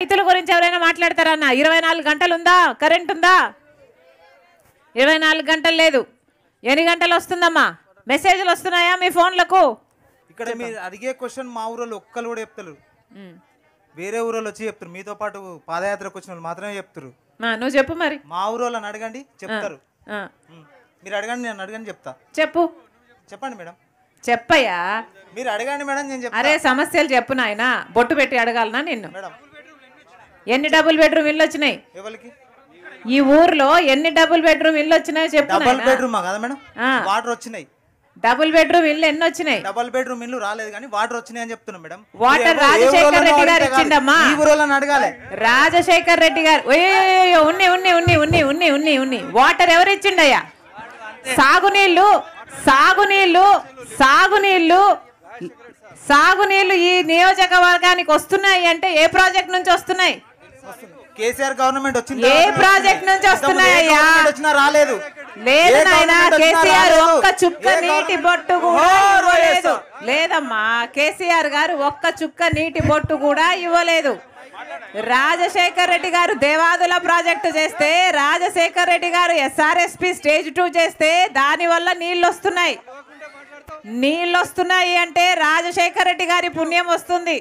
రైతుల గురించి ఎవరైనా మాట్లాడతారా అన్న ఇరవై నాలుగు గంటలు ఉందా కరెంట్ ఉందా ఇరవై నాలుగు గంటలు లేదు ఎన్ని గంటలు వస్తుందమ్మా మెసేజ్లు వస్తున్నాయా మీ ఫోన్లకు ఇక్కడ మీరు అడిగే క్వశ్చన్ మా ఊరిలో ఒక్కరు కూడా చెప్తారు వేరే ఊరోళ్ళు వచ్చి చెప్తారు మీతో పాటు పాదయాత్రకు వచ్చిన మాత్రమే చెప్తారు నువ్వు చెప్పు మరి మా ఊరోళ్ళని అడగండి చెప్తారు మీరు అడగండి నేను అడగండి చెప్తా చెప్పు చెప్పండి మేడం చెప్పయ్యా మీరు అడగండి మేడం నేను అరే సమస్యలు చెప్పు నాయన బొట్టు పెట్టి అడగాలనా నిన్ను మేడం ఎన్ని డబుల్ బెడ్రూమ్ ఇల్లు వచ్చినాయి ఈ ఊర్లో ఎన్ని డబుల్ బెడ్రూమ్ ఇల్లు వచ్చినాయో చెప్పు డబుల్ బెడ్రూమ్ కదా మేడం వాటర్ వచ్చినాయి డబుల్ బెడ్రూమ్ ఇల్లు ఎన్ని వచ్చినాయి డబుల్ బెడ్రూమ్ ఇల్లు రాలేదు కానీ వాటర్ వచ్చినాయని చెప్తున్నా మేడం వాటర్ రాజశేఖర్ రెడ్డి గారు ఇచ్చిండమ్మా ఈ అడగాలి రాజశేఖర్ రెడ్డి గారు ఓయో ఉన్ని ఉన్ని ఉన్ని ఉన్ని ఉన్ని ఉన్ని ఉన్ని వాటర్ ఎవరు ఇచ్చిండయ్యా సాగునీళ్ళు సాగునీళ్ళు సాగునీళ్ళు సాగునీళ్ళు ఈ నియోజకవర్గానికి వస్తున్నాయి అంటే ఏ ప్రాజెక్ట్ నుంచి వస్తున్నాయి కేసీఆర్ గవర్నమెంట్ వచ్చింది ఏ ప్రాజెక్ట్ నుంచి వస్తున్నాయ్యా వచ్చినా రాలేదు లేదు కేసీఆర్ ఒక్క చుక్క నీటి బొట్టు కూడా లేదమ్మా కేసీఆర్ గారు ఒక్క చుక్క నీటి బొట్టు కూడా ఇవ్వలేదు రాజశేఖర్ రెడ్డి గారు దేవాదుల ప్రాజెక్టు చేస్తే రాజశేఖర్ రెడ్డి గారు ఎస్ఆర్ఎస్పి స్టేజ్ టూ చేస్తే దానివల్ల నీళ్ళు వస్తున్నాయి నీళ్ళు వస్తున్నాయి అంటే రాజశేఖర్ రెడ్డి గారి పుణ్యం వస్తుంది